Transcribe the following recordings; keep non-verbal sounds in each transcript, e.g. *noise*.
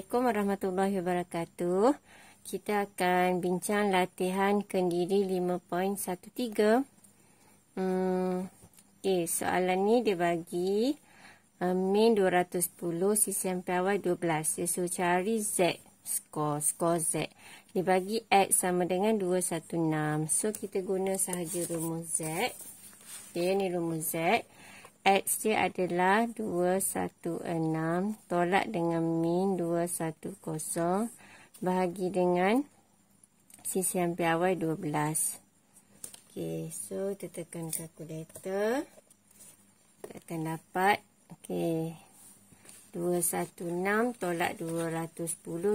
Assalamualaikum warahmatullahi wabarakatuh. Kita akan bincang latihan kendiri 5.13. Hmm, okay, soalan ni dia bagi uh, min 210 sisi sampai awal 12. Dia suruh cari Z. Skor. Skor Z. Dia bagi X sama dengan 216. So, kita guna sahaja rumus Z. Okay, ni rumus Z. Okay. X dia adalah 216 tolak dengan min 210 bahagi dengan sisi sisihan piawai 12. Okey, so kita tekan calculator. Kita akan dapat, okey, 216 tolak 210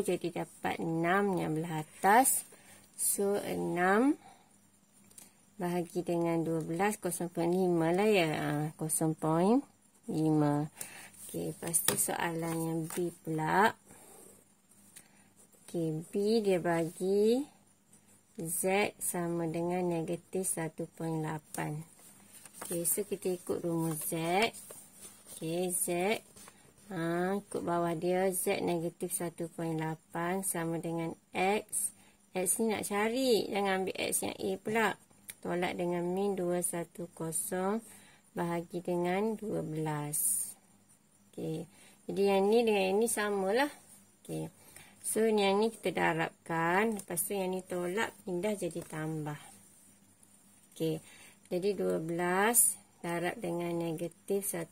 jadi dapat 6 yang belah atas. So, 6 bahagi dengan 12 0.5 lah ya 0.5 ah, ok lepas tu soalan yang B pula ok B dia bagi Z sama dengan negatif 1.8 ok so kita ikut rumus Z ok Z ha, ikut bawah dia Z negatif 1.8 sama dengan X X ni nak cari jangan ambil X yang A pula tolak dengan min 210 bahagi dengan 12. Okey. Jadi yang ni dengan yang ni samalah. Okey. So yang ni kita darabkan, lepas tu yang ni tolak pindah jadi tambah. Okey. Jadi 12 darab dengan negatif 1.8.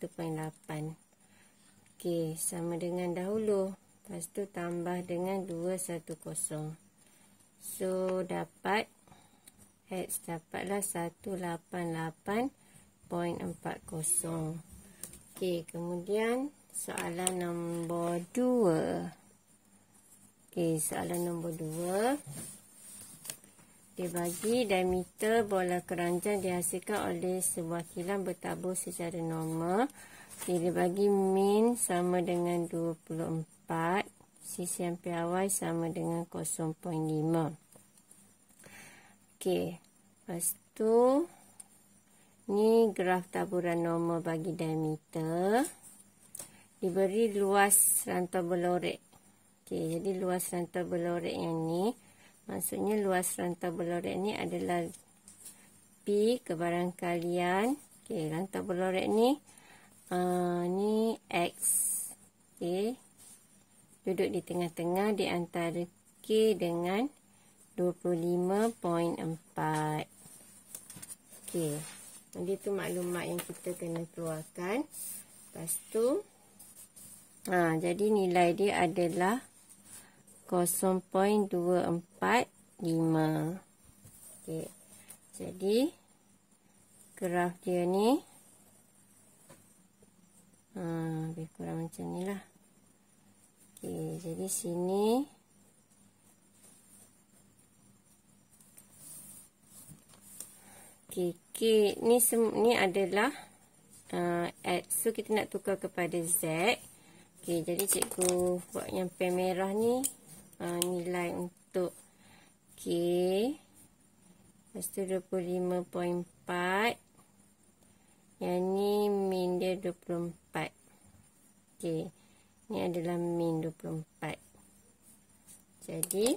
Okey, sama dengan dahulu. pastu tambah dengan 210. So dapat 210 fx dapatlah 188.40 ok kemudian soalan nombor 2 ok soalan nombor 2 dia bagi diameter bola keranjang dihasilkan oleh sebuah kilang bertabur secara normal okay, dia bagi min sama dengan 24 sisi yang piawai sama dengan 0.5 Okay. Lepas tu, ni graf taburan normal bagi diameter. Diberi luas rantau belorek. Okey, jadi luas rantau belorek yang ni, maksudnya luas rantau belorek ni adalah P kebarang kalian. Okey, rantau belorek ni, uh, ni X. Okey, duduk di tengah-tengah di antara K dengan 25.4 Okey. Jadi tu maklumat yang kita kena keluarkan. Lepas tu ha, jadi nilai dia adalah 0.245. Okey. Jadi graf dia ni ha, lebih kurang macam nilah. Okey, jadi sini Okey, K ni ni adalah uh, add. So kita nak tukar kepada Z. Okey, jadi cikgu buat yang pen merah ni uh, nilai untuk K. Lepas tu 25.4. Yang ni min dia 24. Okey, ni adalah min 24. Jadi,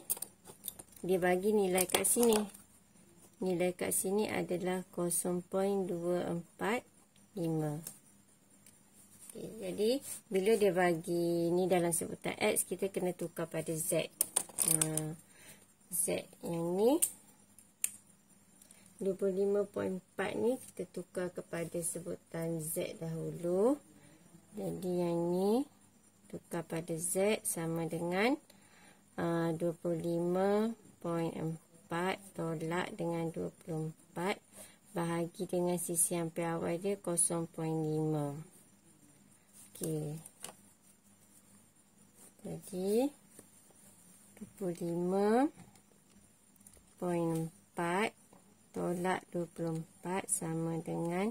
dia bagi nilai kat sini nilai kat sini adalah 0.245 okay, jadi bila dia bagi ni dalam sebutan X kita kena tukar pada Z uh, Z yang ni 25.4 ni kita tukar kepada sebutan Z dahulu jadi yang ni tukar pada Z sama dengan uh, 24 tolak dengan 24 bahagi dengan sisi yang awal dia 0.5. Okey. Jadi 25.4 tolak 24 sama dengan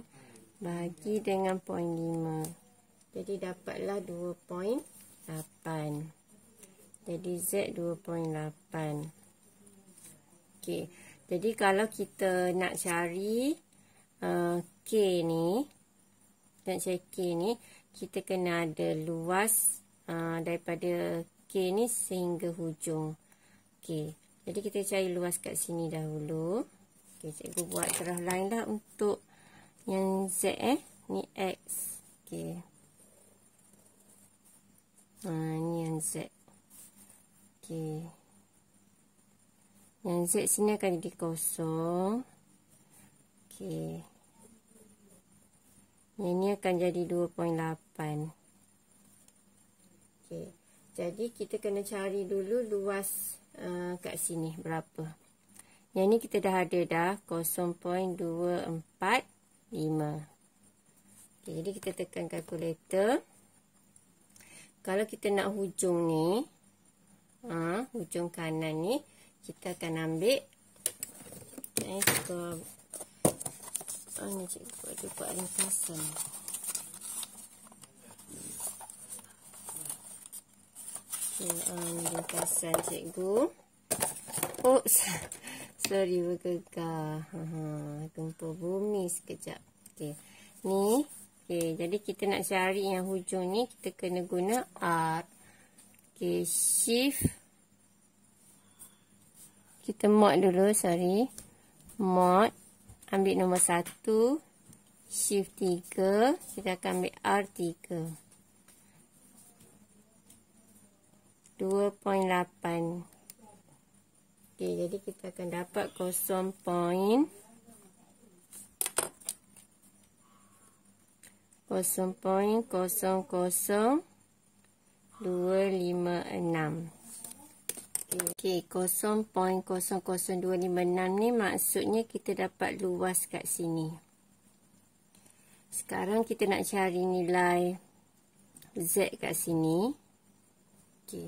bahagi dengan 0.5. Jadi dapatlah 2.8. Jadi Z 2.8. Okey. Jadi kalau kita nak cari uh, K ni. Nak cari K ni. Kita kena ada luas uh, daripada K ni sehingga hujung. Okey. Jadi kita cari luas kat sini dahulu. Okey. Cikgu buat cerah lain dah untuk yang Z eh. Ni X. Okey. Uh, ni yang Z. Okey. Yang Z sini akan jadi kosong. Okey. Yang ini akan jadi 2.8. Okey. Jadi kita kena cari dulu luas uh, kat sini berapa. Yang ni kita dah ada dah 0.245. Okey, jadi kita tekan kalkulator. Kalau kita nak hujung ni, ah uh, hujung kanan ni kita akan ambil eh suka oh ni cikgu buat dia buat ringkasan ok uh, um, ni cikgu oops *laughs* sorry bergegar gempa bumi sekejap ok ni ok jadi kita nak cari yang hujung ni kita kena guna R ok shift kita mod dulu, sorry. Mod. Ambil nombor 1. Shift 3. Kita akan ambil R3. 2.8. Okey, jadi kita akan dapat 0.8. 0.00256 Okay, 0.00256 ni maksudnya kita dapat luas kat sini. Sekarang kita nak cari nilai Z kat sini. Okay,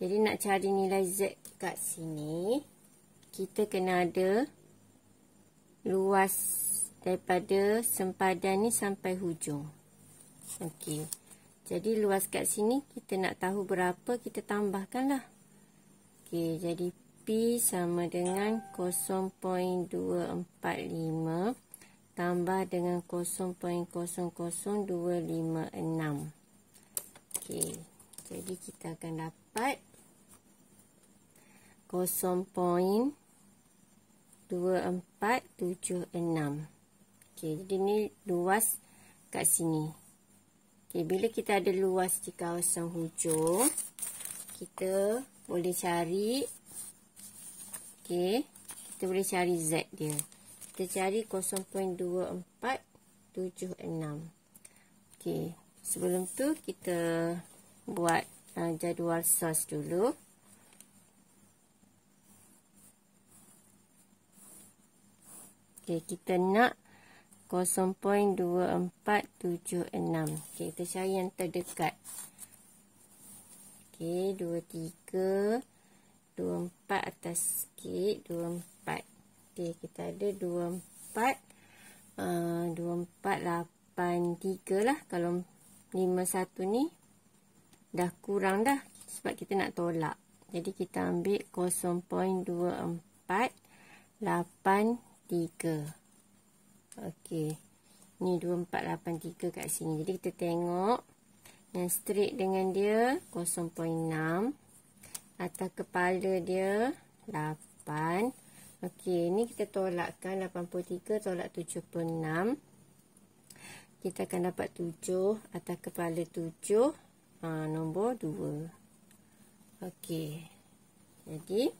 jadi nak cari nilai Z kat sini, kita kena ada luas daripada sempadan ni sampai hujung. Okay, jadi luas kat sini kita nak tahu berapa kita tambahkanlah. Okey, jadi P sama dengan 0.245 tambah dengan 0.00256. Okey, jadi kita akan dapat 0.2476. Okey, jadi ni luas kat sini. Okey, bila kita ada luas di kawasan hujung, kita boleh cari ok kita boleh cari Z dia kita cari 0.2476 ok sebelum tu kita buat uh, jadual sos dulu ok kita nak 0.2476 ok kita cari yang terdekat Dua tiga, dua empat atas sikit dua empat. okay, kita ada dua empat, ah, dua empat lapan tiga lah kalau lima satu ni dah kurang dah sebab kita nak tolak jadi kita ambil kosong dua empat lapan tiga. Ok Ni dua empat lapan tiga kat sini Jadi kita tengok yang straight dengan dia 0.6 atas kepala dia 8 Okey, ni kita tolakkan 83 tolak 76 kita akan dapat 7 atas kepala 7 ha, nombor 2 Okey, jadi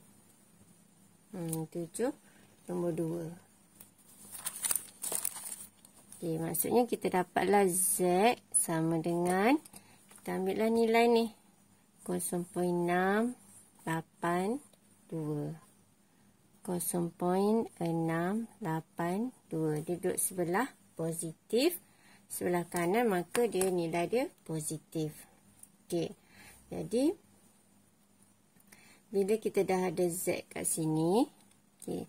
hmm, 7 nombor 2 Okay, maksudnya kita dapatlah Z sama dengan 0.6 kita ambil lah nilai ni. 0.682. 0.682. Dia duduk sebelah positif. Sebelah kanan maka dia nilai dia positif. Okey. Jadi. Bila kita dah ada Z kat sini. Okey.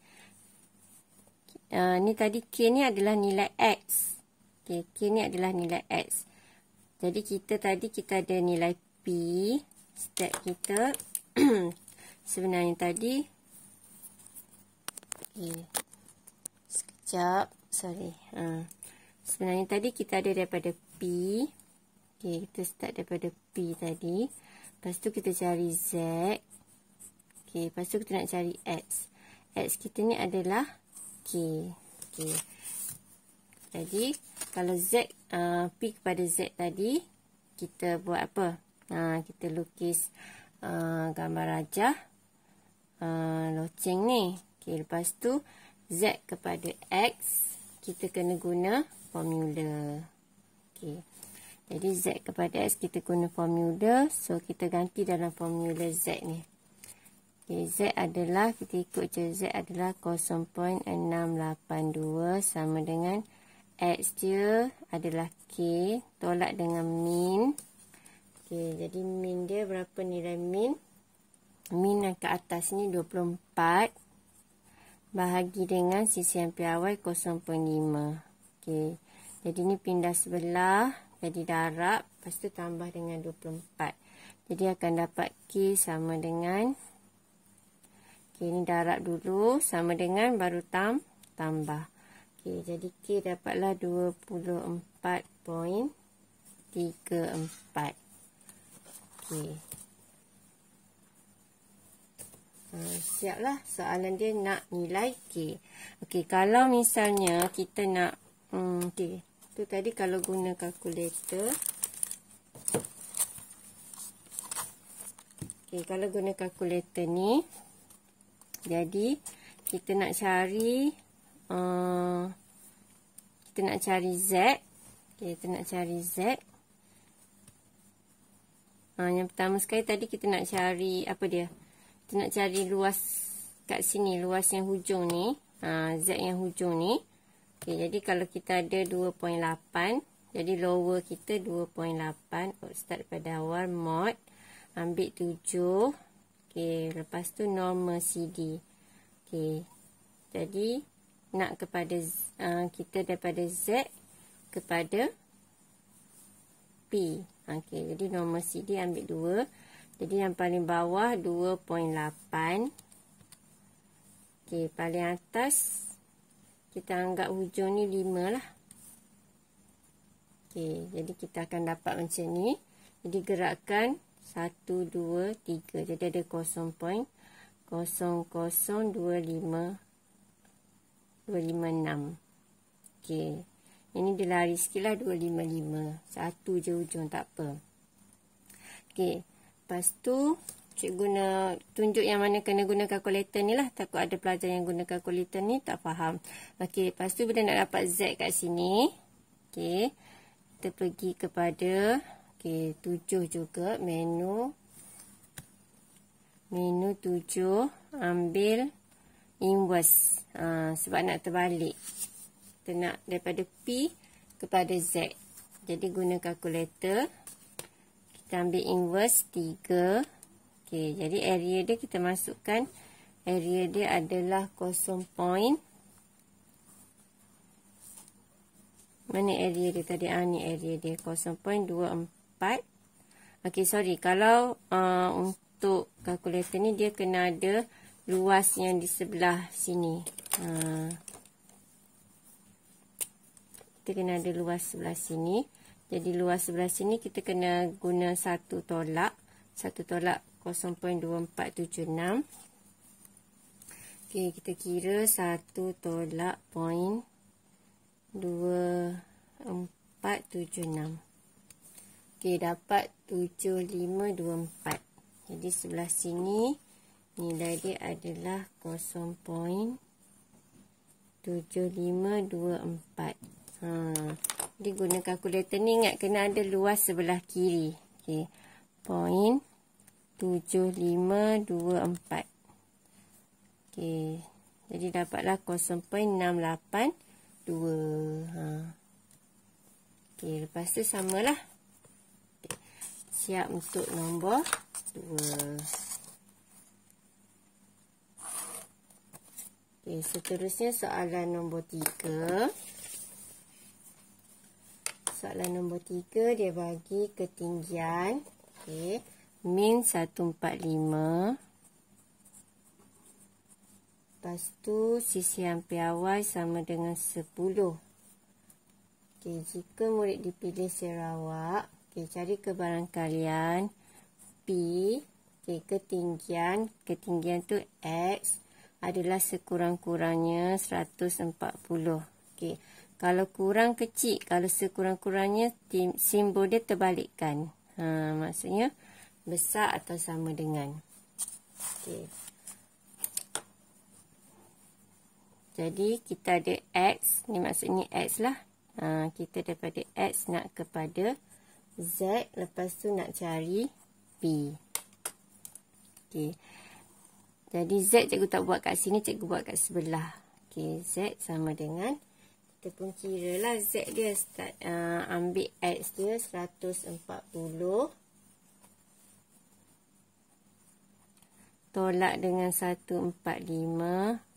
Uh, ni tadi K ni adalah nilai X. Okay, K ni adalah nilai X. Jadi kita tadi kita ada nilai P step kita *clears throat* sebenarnya tadi okay. sekejap sorry ha. sebenarnya tadi kita ada daripada P okay, kita start daripada P tadi lepas tu kita cari Z okay, lepas tu kita nak cari X X kita ni adalah K okay. okay. Jadi kalau Z uh, P kepada Z tadi Kita buat apa ha, Kita lukis uh, Gambar rajah uh, Loceng ni okay, Lepas tu Z kepada X Kita kena guna formula okay. Jadi Z kepada X kita guna formula So kita ganti dalam formula Z ni Okay, Z adalah, kita ikut je, Z adalah 0.682 sama dengan 0.682. X dia adalah K tolak dengan min. Okay, jadi min dia berapa nilai min? Min yang ke atas ni 24 bahagi dengan sisian piawai 0.5. Okay. Jadi ni pindah sebelah jadi darab lepas tu tambah dengan 24. Jadi akan dapat K sama dengan K ni darab dulu sama dengan baru tam, tambah. Okey, jadi K dapatlah 24.34. Okey. Uh, siaplah soalan dia nak nilai K. Okey, kalau misalnya kita nak... Um, hmm, Okey, tu tadi kalau guna kalkulator. Okey, kalau guna kalkulator ni. Jadi, kita nak cari... Uh, kita nak cari Z. Okay, kita nak cari Z. Ha, yang pertama sekali tadi kita nak cari apa dia? Kita nak cari luas kat sini. Luas yang hujung ni. Ha, Z yang hujung ni. Okay, jadi kalau kita ada 2.8. Jadi lower kita 2.8. Oh, start pada awal mod. Ambil 7. Okay, lepas tu normal CD. Okay. Jadi nak kepada uh, kita daripada Z kepada P. Okey, jadi nombor CD ambil 2. Jadi yang paling bawah 2.8. Okey, paling atas kita anggap hujung ni 5 lah. Okey, jadi kita akan dapat macam ni. Jadi gerakkan 1, 2, 3. Jadi ada 0.00255. 256. Okey. Ini dia lari sikitlah 255. Satu je hujung tak apa. Okey. Lepas tu cikgu guna tunjuk yang mana kena guna kalkulator ni lah. Takut ada pelajar yang guna kalkulator ni tak faham. Okey. Lepas tu bila nak dapat Z kat sini. Okey. Kita pergi kepada. Okey. Tujuh juga menu. Menu tujuh. Ambil. Ambil inverse ha, sebab nak terbalik kita nak daripada P kepada Z jadi guna kalkulator kita ambil inverse 3 ok jadi area dia kita masukkan area dia adalah 0 point mana area dia tadi ha, ni area dia 0.24 ok sorry kalau uh, untuk kalkulator ni dia kena ada luas yang di sebelah sini. Ha. Kita kena ada luas sebelah sini. Jadi luas sebelah sini kita kena guna satu tolak. Satu tolak 0.2476. Okey, kita kira satu tolak 0.2476. Okey, dapat 7524. Jadi sebelah sini nilai dia adalah 0.7524 Ha, dia guna kalkulator ni ingat kena ada luas sebelah kiri okay. point 7524 ok jadi dapatlah 0.682 ha. ok lepas tu samalah okay. siap untuk nombor 2 Okey, seterusnya soalan nombor tiga. Soalan nombor tiga dia bagi ketinggian. okey, min 145. Lepas tu sisi yang piawai sama dengan 10. Okey, jika murid dipilih Sarawak, okey, cari kebarang kalian. P, okey, ketinggian. Ketinggian tu X adalah sekurang-kurangnya 140. Okey. Kalau kurang kecil, kalau sekurang-kurangnya simbol dia terbalikkan. Ha, maksudnya besar atau sama dengan. Okey. Jadi kita ada x, ni maksudnya x lah. Ha, kita daripada x nak kepada z, lepas tu nak cari b. Okey. Jadi Z cikgu tak buat kat sini, cikgu buat kat sebelah. Okey, Z sama dengan. Kita pun kira lah Z dia start, uh, ambil X dia 140. Tolak dengan 145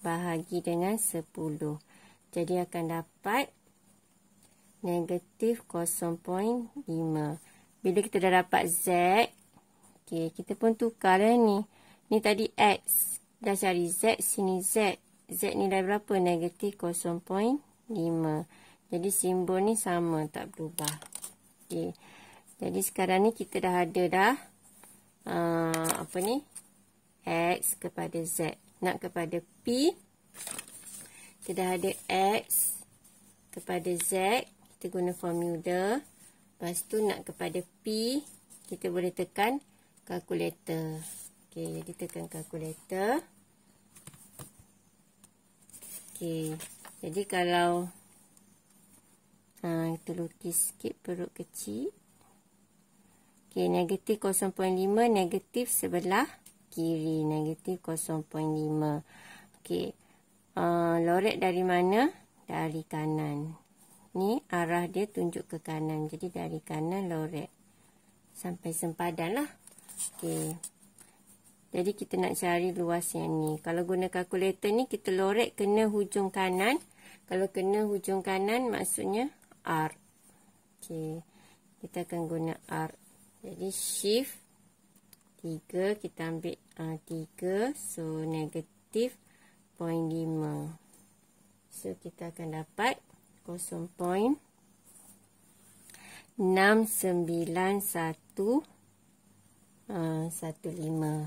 bahagi dengan 10. Jadi akan dapat negatif 0.5. Bila kita dah dapat Z, okay, kita pun tukar lah ni. Ni tadi X. Dah cari Z. Sini Z. Z ni nilai berapa? Negatif 0.5. Jadi simbol ni sama. Tak berubah. Okey. Jadi sekarang ni kita dah ada dah. Uh, apa ni? X kepada Z. Nak kepada P. Kita dah ada X kepada Z. Kita guna formula. Lepas tu nak kepada P. Kita boleh tekan kalkulator Okey, jadi tekan kalkulator. Okey, jadi kalau ha, kita lukis sikit perut kecil. Okey, negatif 0.5, negatif sebelah kiri. Negatif 0.5. Okey, uh, loret dari mana? Dari kanan. Ni arah dia tunjuk ke kanan. Jadi dari kanan loret. Sampai sempadan lah. Okey. Jadi kita nak cari luas yang ni. Kalau guna kalkulator ni kita lorek kena hujung kanan. Kalau kena hujung kanan maksudnya R. Okey. Kita akan guna R. Jadi shift 3 kita ambil uh, ah, 3 so negatif 0.5. So kita akan dapat 0.6915. Uh,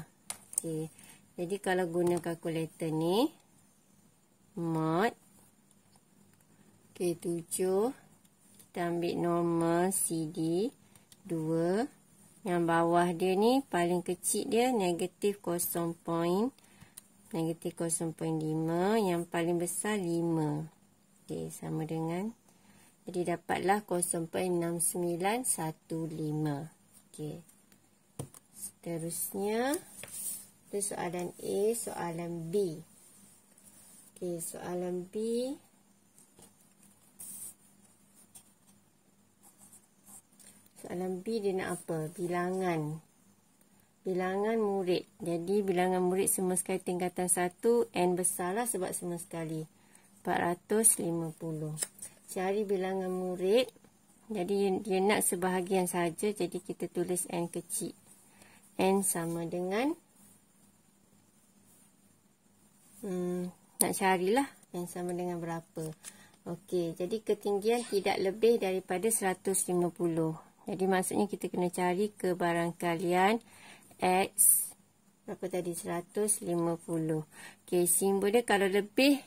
Okey. Jadi kalau guna kalkulator ni mod okey 7 kita ambil normal CD 2 yang bawah dia ni paling kecil dia negatif 0. Point, negatif 0.5 yang paling besar 5. Okey sama dengan jadi dapatlah 0.6915. Okey. Seterusnya ini soalan A, soalan B. Okey, soalan B. Soalan B dia nak apa? Bilangan. Bilangan murid. Jadi, bilangan murid semua sekali tingkatan 1. N besarlah sebab semua sekali. 450. Cari bilangan murid. Jadi, dia nak sebahagian saja. Jadi, kita tulis N kecil. N sama dengan 450 hmm, nak carilah yang sama dengan berapa. Okey, jadi ketinggian tidak lebih daripada 150. Jadi maksudnya kita kena cari kebarangkalian X berapa tadi? 150. Okey, simbol dia kalau lebih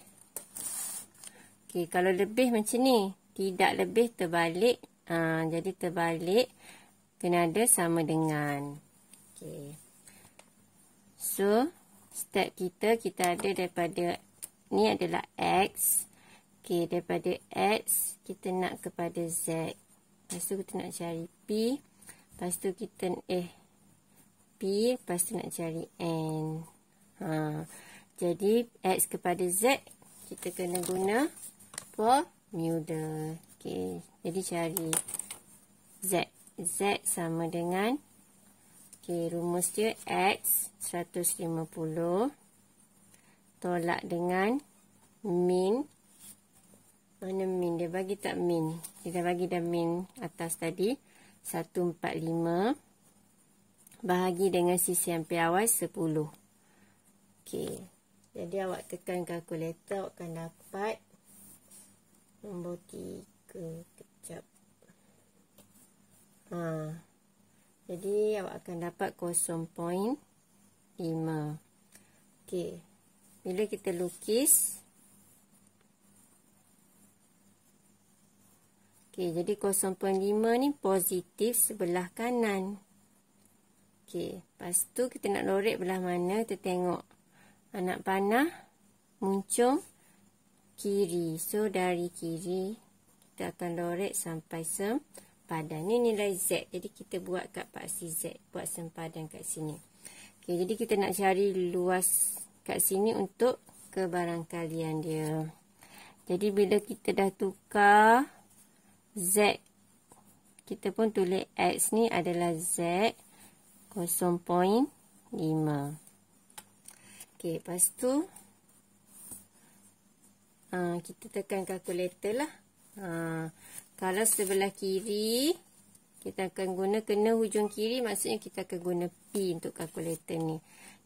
Okey, kalau lebih macam ni, tidak lebih terbalik. Ha, jadi terbalik kena ada sama dengan. Okey. So, step kita kita ada daripada ni adalah x okey daripada x kita nak kepada z lepas tu kita nak cari p lepas tu kita eh p lepas tu nak cari n ha jadi x kepada z kita kena guna formula okey jadi cari z z sama dengan Okey, rumus dia X 150 tolak dengan min. Mana min? Dia bagi tak min. Dia dah bagi dah min atas tadi. 145 bahagi dengan sisi hampir awal 10. Okey. Jadi awak tekan kalkulator, awak akan dapat nombor 3. Kejap. Haa. Jadi awak akan dapat 0.5. Okey. Bila kita lukis Okey, jadi 0.5 ni positif sebelah kanan. Okey, lepas tu kita nak lorek belah mana? Kita tengok anak panah muncung kiri. So dari kiri kita akan lorek sampai sem sempadan. Ni nilai Z. Jadi kita buat kat paksi Z. Buat sempadan kat sini. Okay, jadi kita nak cari luas kat sini untuk kebarangkalian dia. Jadi bila kita dah tukar Z. Kita pun tulis X ni adalah Z 0.5. Okey, lepas tu uh, kita tekan calculator lah. Uh, kalau sebelah kiri kita akan guna kena hujung kiri maksudnya kita akan guna P untuk kalkulator ni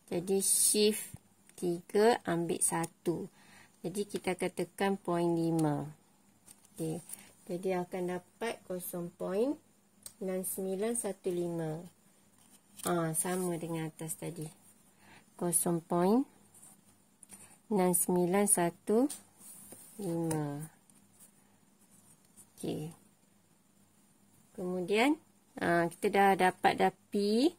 jadi shift 3 ambil 1 jadi kita akan tekan 0.5 okay. jadi akan dapat 0.6915 Ah ha, sama dengan atas tadi. 0.6915. Okey. Kemudian ha, kita dah dapat dah P.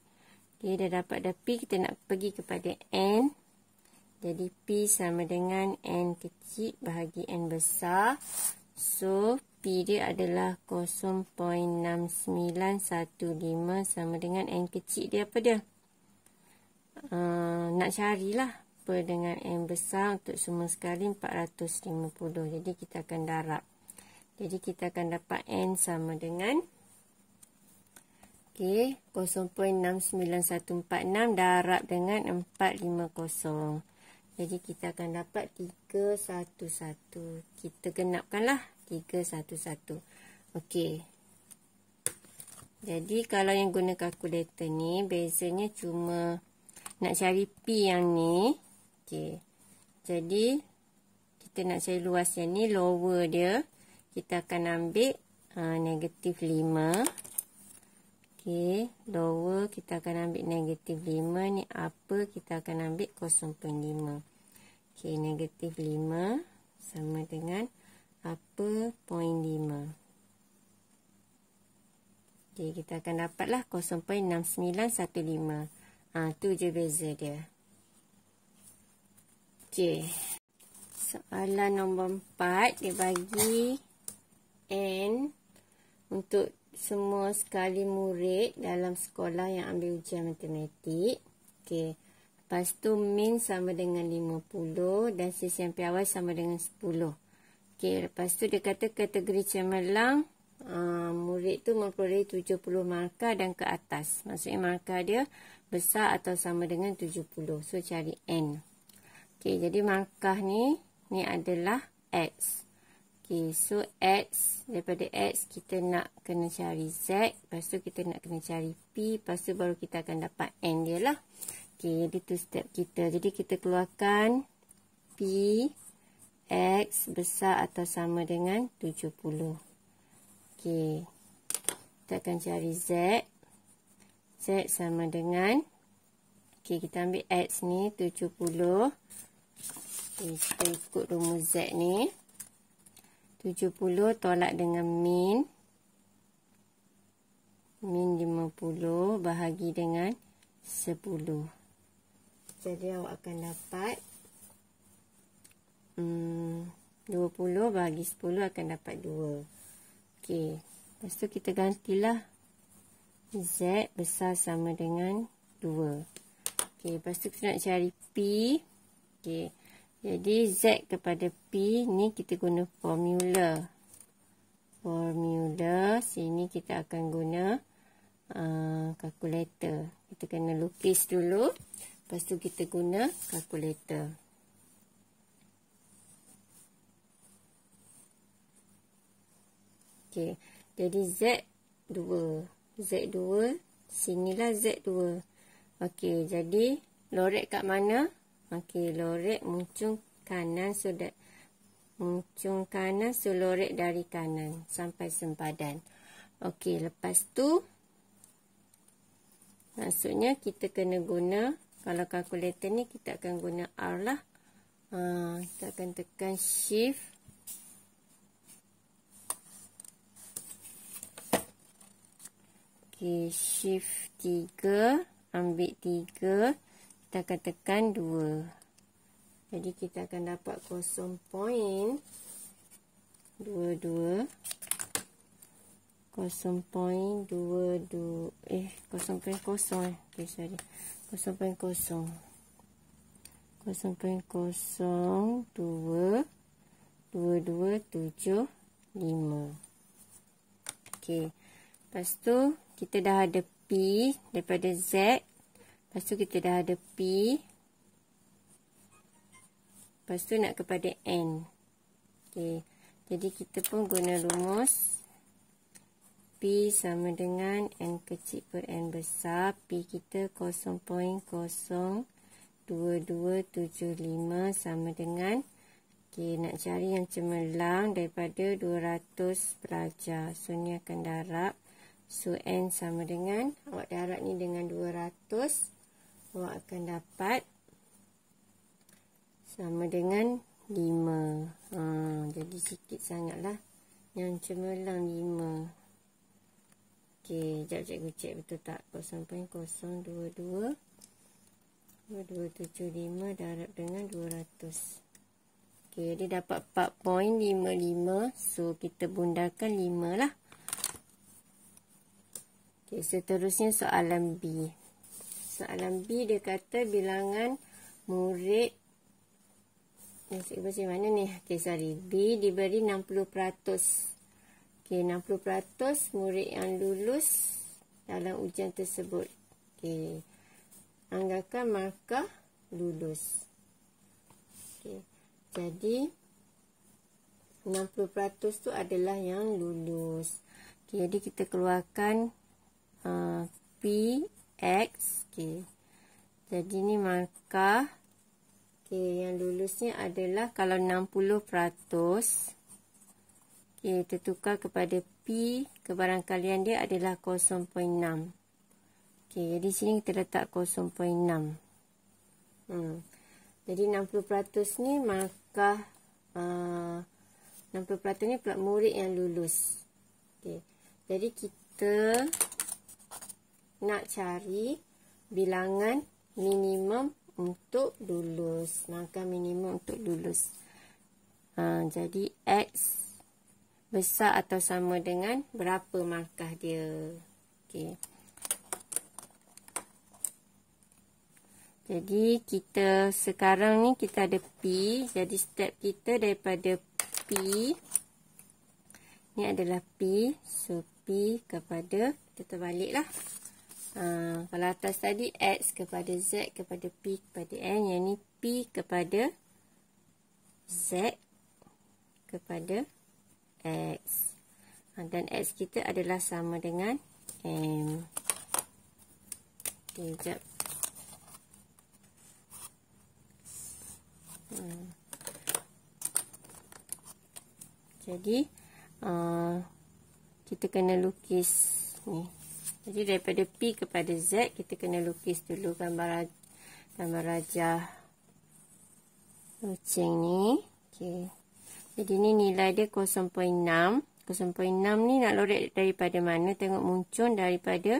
Okey, dah dapat dah P. Kita nak pergi kepada N. Jadi P sama dengan N kecil bahagi N besar. So, P dia adalah 0.6915 sama dengan N kecil dia apa dia? Uh, nak carilah per dengan N besar untuk semua sekali 450. Jadi, kita akan darab. 0.6915. Jadi kita akan dapat N sama dengan okay, 0.69146 darab dengan 450. Jadi kita akan dapat 311. Kita genapkanlah 311. Okey. Jadi kalau yang guna kalkulator ni bezanya cuma nak cari P yang ni. Okey. Jadi kita nak cari luas yang ni lower dia kita akan ambil uh, negatif 5 ok lower kita akan ambil negatif 5 ni apa? kita akan ambil 0.5 ok negatif 5 sama dengan apa? 0.5 ok kita akan dapatlah 0.6915 Ha, ah, tu je beza dia. Okey. Soalan nombor empat. Dia bagi N untuk semua sekali murid dalam sekolah yang ambil ujian matematik. Okey. Lepas tu min sama dengan 50 dan sis yang piawai sama dengan 10. Okey, lepas tu dia kata kategori cemerlang uh, murid tu memperoleh 70 markah dan ke atas. Maksudnya markah dia besar atau sama dengan 70. So cari N. Okay, jadi markah ni ni adalah X. Okay, so X, daripada X kita nak kena cari Z, lepas tu kita nak kena cari P, lepas tu baru kita akan dapat N dia lah. Okay, jadi tu step kita. Jadi kita keluarkan P, X besar atau sama dengan 70. Okay, kita akan cari Z. Z sama dengan, okay kita ambil X ni 70. Okay, kita ikut rumus Z ni. 70 tolak dengan min min 50 bahagi dengan 10 jadi awak akan dapat hmm, 20 bahagi 10 akan dapat 2 ok lepas tu kita gantilah z besar sama dengan 2 ok lepas tu kita nak cari p ok jadi Z kepada P ni kita guna formula. Formula sini kita akan guna kalkulator. Uh, kita kena lukis dulu. Lepas tu kita guna kalkulator. Okay. Jadi Z2. Z2. Sinilah Z2. Okey. Jadi loret kat mana? Okey, lorek muncung kanan sudah muncung kanan selorek dari kanan sampai sempadan. Okey, lepas tu maksudnya kita kena guna kalau kalkulator ni kita akan guna R lah. Ha, kita akan tekan shift Okay, shift 3 ambil 3 kita akan tekan 2 jadi kita akan dapat kosong kosong point point 0.22 eh kosong point kosong okay, 0.0 0.0 0.022275 Ok Lepas tu kita dah ada P daripada Z Lepas tu kita dah ada P. Lepas tu nak kepada N. Okey. Jadi kita pun guna rumus. P sama dengan N kecil per N besar. P kita 0.02275 sama dengan. Okey. Nak cari yang cemerlang daripada 200 pelajar. So ni akan darab. So N sama dengan. Awak darab ni dengan 200 pelajar awak akan dapat sama dengan 5. Ha, jadi sikit sangatlah yang cemerlang 5. Okey, jap cikgu cek betul tak 0.022 2275 darab dengan 200. Okey, dia dapat 4.55. So kita bundarkan 5 lah. Okey, seterusnya soalan B soalan B dia kata bilangan murid nasib besi mana ni ok sorry B diberi 60% ok 60% murid yang lulus dalam ujian tersebut ok anggarkan markah lulus ok jadi 60% tu adalah yang lulus ok jadi kita keluarkan uh, P X Okey. Jadi ni markah. Okey, yang lulus ni adalah kalau 60%. Okey, tertukar kepada P. kalian dia adalah 0.6. Okey, jadi sini kita letak 0.6. Hmm. Jadi 60% ni markah. Uh, 60% ni pula murid yang lulus. Okey. Jadi kita nak cari bilangan minimum untuk lulus. Markah minimum untuk lulus. Ha, jadi X besar atau sama dengan berapa markah dia. Okey. Jadi kita sekarang ni kita ada P. Jadi step kita daripada P. ini adalah P. So P kepada kita terbaliklah. lah. Ah, kalau atas tadi X kepada Z kepada P kepada N. Yang ni P kepada Z kepada X. Ha, dan X kita adalah sama dengan M. Okey, sekejap. Hmm. Jadi, uh, kita kena lukis ni. Jadi daripada P kepada Z kita kena lukis dulu gambar gambar raja lucing ni. Okey. Jadi ni nilai dia 0.6. 0.6 ni nak lorek daripada mana? Tengok muncul daripada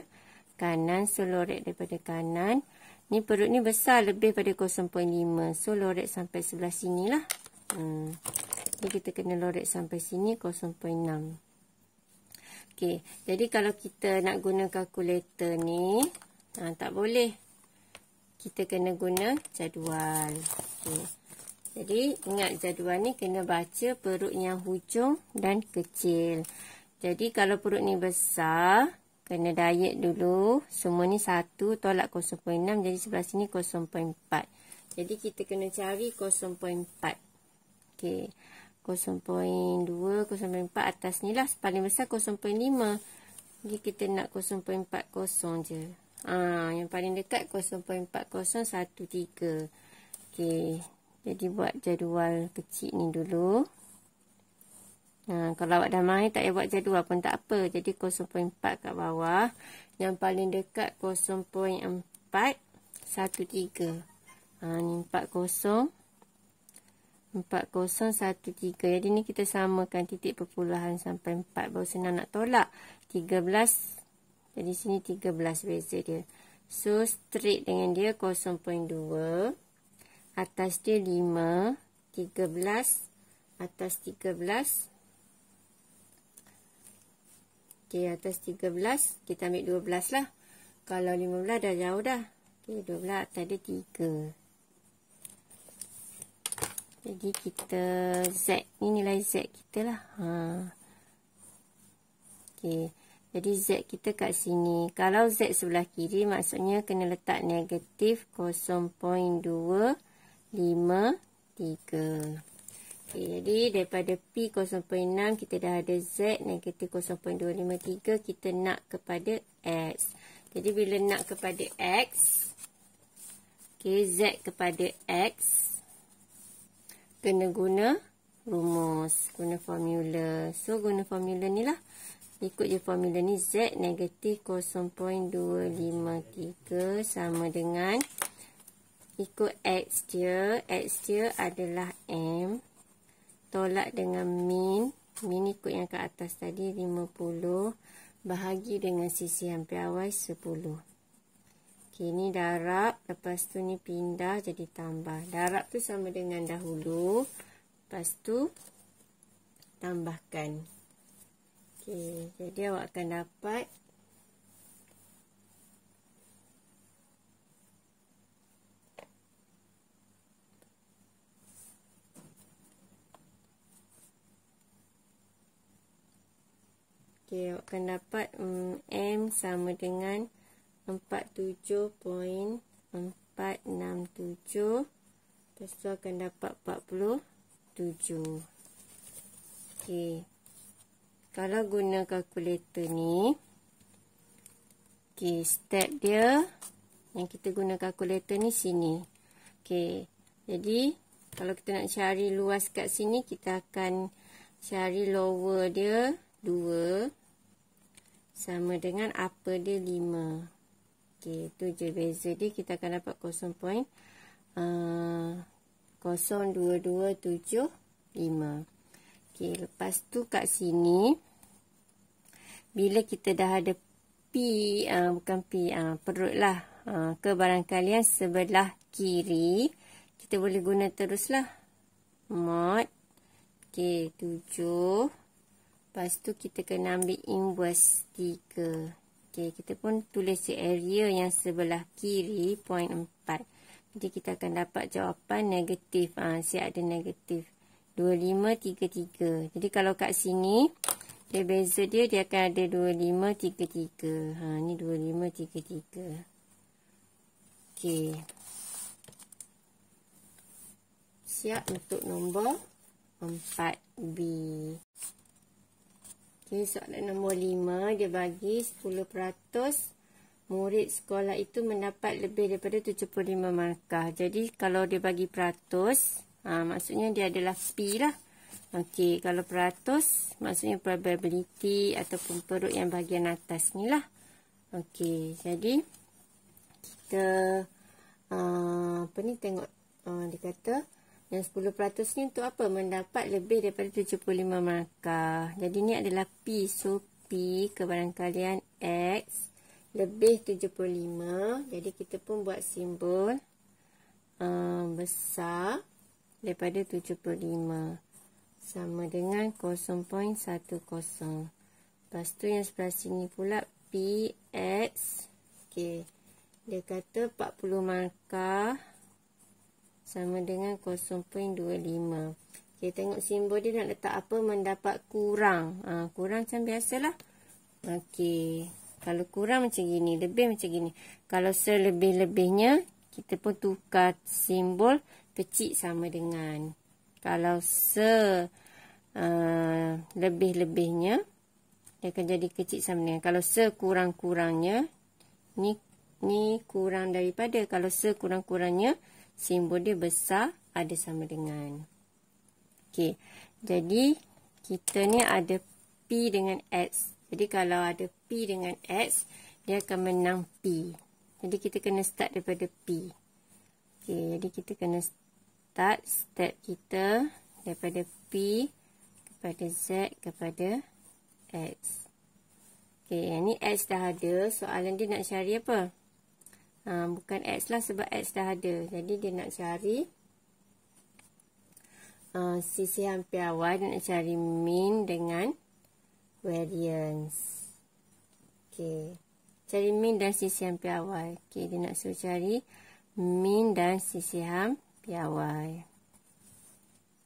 kanan. So lorek daripada kanan. Ni perut ni besar lebih pada 0.5. So lorek sampai sebelah sinilah. Hmm. Jadi kita kena lorek sampai sini 0.6. Okey, jadi kalau kita nak guna kalkulator ni, ha, tak boleh. Kita kena guna jadual. Okay. Jadi, ingat jadual ni kena baca perut yang hujung dan kecil. Jadi, kalau perut ni besar, kena diet dulu. Semua ni 1, tolak 0.6. Jadi, sebelah sini 0.4. Jadi, kita kena cari 0.4. Okey. 0.2, 0.4 atas ni lah. Paling besar 0.5. Jadi kita nak 0.40 je. Ha, yang paling dekat 0.4013. Okay. Jadi buat jadual kecil ni dulu. Ha, kalau awak dah main tak payah buat jadual pun tak apa. Jadi 0.4 kat bawah. Yang paling dekat 0.413. Ha, ni 40. 4013. Jadi ni kita samakan titik perpuluhan sampai 4. Baru senang nak tolak. 13. Jadi sini 13 beza dia. So straight dengan dia 0.2. Atas dia 5. 13. Atas 13. Okay atas 13. Kita ambil 12 lah. Kalau 15 dah jauh dah. Okey 12 atas dia 3 jadi kita Z ni nilai Z kita lah ha. ok jadi Z kita kat sini kalau Z sebelah kiri maksudnya kena letak negatif 0.253 Okay, jadi daripada P 0.6 kita dah ada Z negatif 0.253 kita nak kepada X. Jadi bila nak kepada X, okay, Z kepada X, kena guna rumus, guna formula. So, guna formula ni lah. Ikut je formula ni. Z negatif 0.253 sama dengan ikut X dia. X dia adalah M. Tolak dengan min. Min ikut yang kat atas tadi 50. Bahagi dengan sisi yang piawai 10. Okey, ni darab. Lepas tu ni pindah jadi tambah. Darab tu sama dengan dahulu. Lepas tu, tambahkan. Okey, jadi awak akan dapat. Okey, awak akan dapat mm, M sama dengan 0.5. 47.467 Lepas tu akan dapat 47 Ok Kalau guna kalkulator ni Ok step dia Yang kita guna kalkulator ni sini Ok Jadi Kalau kita nak cari luas kat sini Kita akan cari lower dia 2 sama dengan apa dia 5 Okey, tu je beza dia kita akan dapat 0.0227 5. Ah, okey, lepas tu kat sini bila kita dah ada P uh, bukan P uh, ah, perutlah uh, ke barang kalian sebelah kiri kita boleh guna teruslah mod okey 7 lepas tu kita kena ambil inverse 3 Okey, kita pun tulis area yang sebelah kiri, point 4. Jadi, kita akan dapat jawapan negatif. Ha, ah, siap ada negatif. 2533. Jadi, kalau kat sini, dia beza dia, dia akan ada 2533. Ha, ni 2533. Okey. Siap untuk nombor 4B. Okay, soalan nombor 5 dia bagi 10% murid sekolah itu mendapat lebih daripada 75 markah. Jadi kalau dia bagi peratus, ha, maksudnya dia adalah P lah. Okey, kalau peratus maksudnya probability ataupun perut yang bahagian atas ni lah. Okey, jadi kita uh, apa ni tengok uh, dia kata yang 10% ni untuk apa? Mendapat lebih daripada 75 markah. Jadi ni adalah P. So P kalian X lebih 75. Jadi kita pun buat simbol um, besar daripada 75. Sama dengan 0.10. Lepas tu yang sebelah sini pula P, X. Okay. Dia kata 40 markah sama dengan 0.25 ok tengok simbol dia nak letak apa mendapat kurang ha, kurang macam biasalah ok kalau kurang macam gini lebih macam gini kalau selebih-lebihnya kita pun tukar simbol kecil sama dengan kalau se uh, lebih-lebihnya dia akan jadi kecil sama dengan kalau sekurang-kurangnya ni ni kurang daripada kalau sekurang-kurangnya simbol dia besar ada sama dengan. Okey. Jadi kita ni ada P dengan X. Jadi kalau ada P dengan X, dia akan menang P. Jadi kita kena start daripada P. Okey, jadi kita kena start step kita daripada P kepada Z kepada X. Okey, yang ni X dah ada. Soalan dia nak cari apa? ha, bukan X lah sebab X dah ada jadi dia nak cari uh, sisi hampir awal dia nak cari mean dengan variance Okay, cari mean dan sisi hampir awal Okay, dia nak suruh cari mean dan sisi hampir awal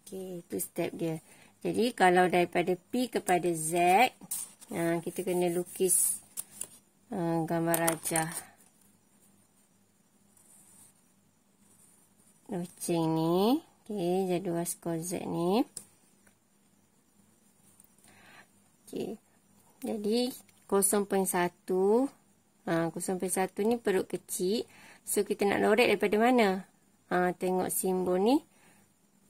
Okay, itu step dia jadi kalau daripada P kepada Z uh, kita kena lukis Hmm, gambar rajah. lucing ni okey jadual skor Z ni okey jadi 0.1 ha, 0.1 ni perut kecil so kita nak lorek daripada mana ha, tengok simbol ni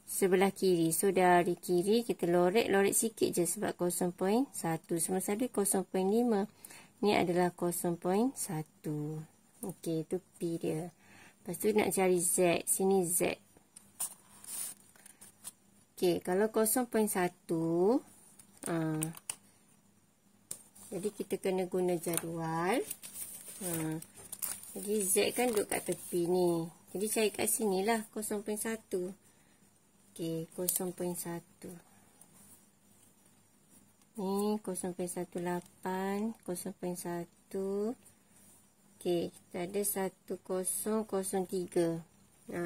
sebelah kiri so dari kiri kita lorek lorek sikit je sebab 0.1 semasa dia 0.5 ni adalah 0.1 ok, tu P dia Lepas tu nak cari Z. Sini Z. okay Kalau 0.1. Uh, ah, jadi kita kena guna jadual. Uh, jadi Z kan duduk kat tepi ni. Jadi cari kat sini lah 0.1. Okey. 0.1. Ni 0.18, 0.1, Okey, kita ada 1003. Ha.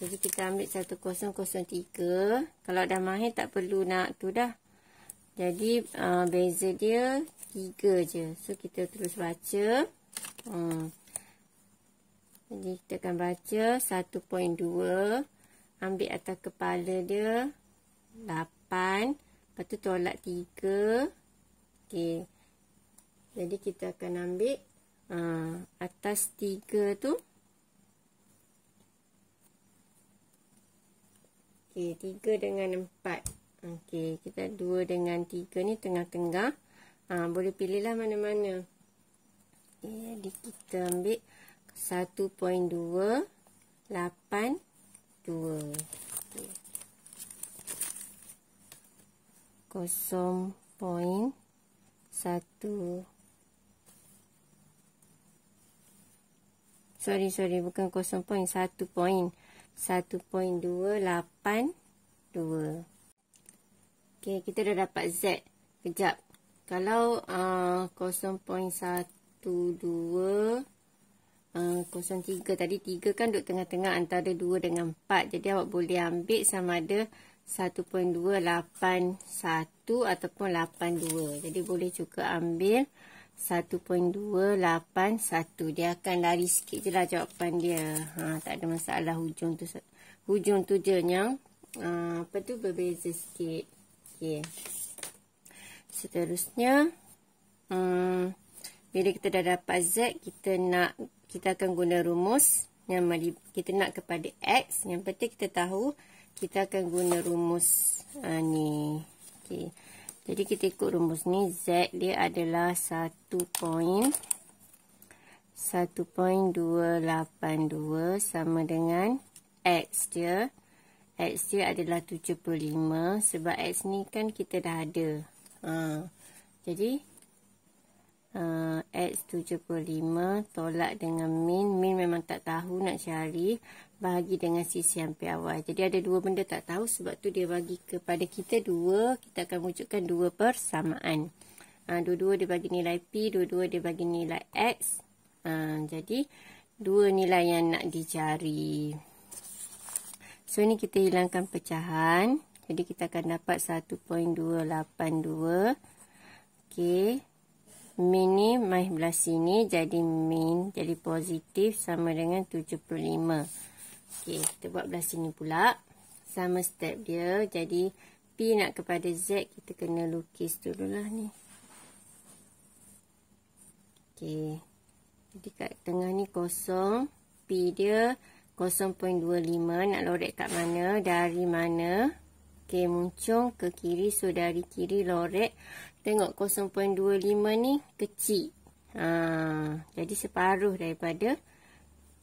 Jadi kita ambil 1003. Kalau dah mahir tak perlu nak tu dah. Jadi uh, beza dia 3 je. So kita terus baca. Ha. Jadi kita akan baca 1.2. Ambil atas kepala dia 8. Lepas tu tolak 3. Okey. Jadi kita akan ambil uh, atas tiga tu. Okey, tiga dengan empat. Okey, kita dua dengan tiga ni tengah-tengah. Uh, boleh pilihlah mana-mana. Okey, jadi kita ambil satu poin dua lapan dua kosong poin satu. Sorry, sorry. Bukan 0 point. 1 point. 1 point 2, 8, 2. Okay, kita dah dapat Z. Kejap. Kalau uh, 0.12, uh, 0.3. Tadi 3 kan duduk tengah-tengah antara 2 dengan 4. Jadi awak boleh ambil sama ada 1.281 ataupun 82. Jadi boleh juga ambil 1.281 dia akan lari sikit je lah jawapan dia ha, tak ada masalah hujung tu hujung tu je yang uh, ha, apa tu berbeza sikit ok seterusnya um, bila kita dah dapat Z kita nak kita akan guna rumus yang kita nak kepada X yang penting kita tahu kita akan guna rumus uh, ni ok jadi kita ikut rumus ni Z dia adalah 1.1.282 sama dengan X dia X dia adalah 75 sebab X ni kan kita dah ada ha. Jadi X75 eh, tolak dengan min. Min memang tak tahu nak cari. Bagi dengan sisi hampir awal. Jadi ada dua benda tak tahu. Sebab tu dia bagi kepada kita dua. Kita akan wujudkan dua persamaan. Ah, dua-dua dia bagi nilai P. Dua-dua dia bagi nilai X. Ah, jadi dua nilai yang nak dicari. So ni kita hilangkan pecahan. Jadi kita akan dapat 1.282. Okay min ni main belah sini jadi min jadi positif sama dengan 75 ok kita buat belah sini pula sama step dia jadi P nak kepada Z kita kena lukis dulu lah ni Okey, jadi kat tengah ni kosong P dia 0.25 nak lorek kat mana dari mana ok muncung ke kiri so dari kiri lorek Tengok 0.25 ni kecil. Ha, jadi separuh daripada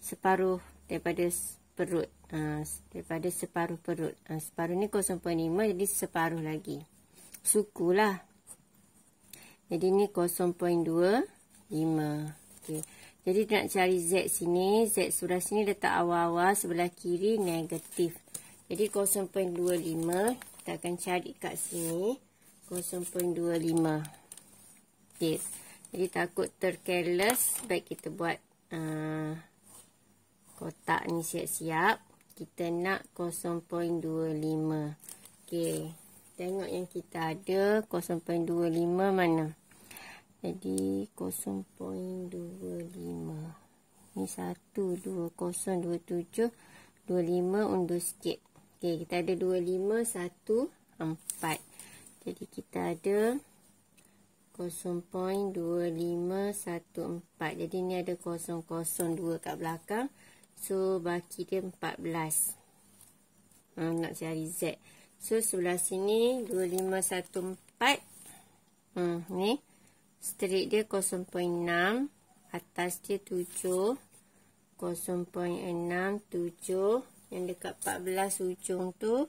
separuh daripada perut. Ha, daripada separuh perut. Ha, separuh ni 0.5 jadi separuh lagi. suku lah. Jadi ni 0.25. Okey. Jadi nak cari Z sini. Z surah sini letak awal-awal sebelah kiri negatif. Jadi 0.25 kita akan cari kat sini. 0.25 okay. jadi takut terkeles baik kita buat uh, kotak ni siap-siap kita nak 0.25 ok tengok yang kita ada 0.25 mana jadi 0.25 ni 1, 2, 0, 2, 25 undur sikit ok kita ada 25, 1, 4 jadi kita ada 0.2514. Jadi ni ada 002 kat belakang. So baki dia 14. Ha, nak cari Z. So sebelah sini 2514. Hmm, ha, ni. Straight dia 0.6. Atas dia 7. 0.67. Yang dekat 14 ujung tu.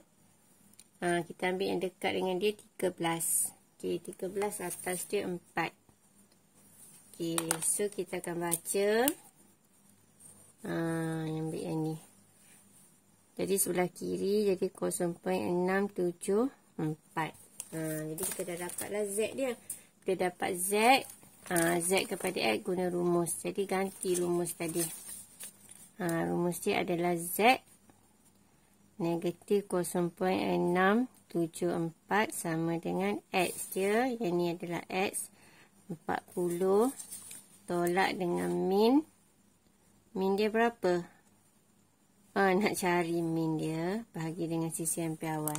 Ha, kita ambil yang dekat dengan dia 13. Okey, 13 atas dia 4. Okey, so kita akan baca. Ha, ambil yang ni. Jadi sebelah kiri jadi 0.674. Ha, jadi kita dah dapatlah Z dia. Kita dapat Z. Ha, Z kepada X guna rumus. Jadi ganti rumus tadi. Ha, rumus dia adalah Z negatif 0.6 74 sama dengan X dia. Yang ni adalah X 40 tolak dengan min. Min dia berapa? Ha, nak cari min dia bahagi dengan sisi yang piawai.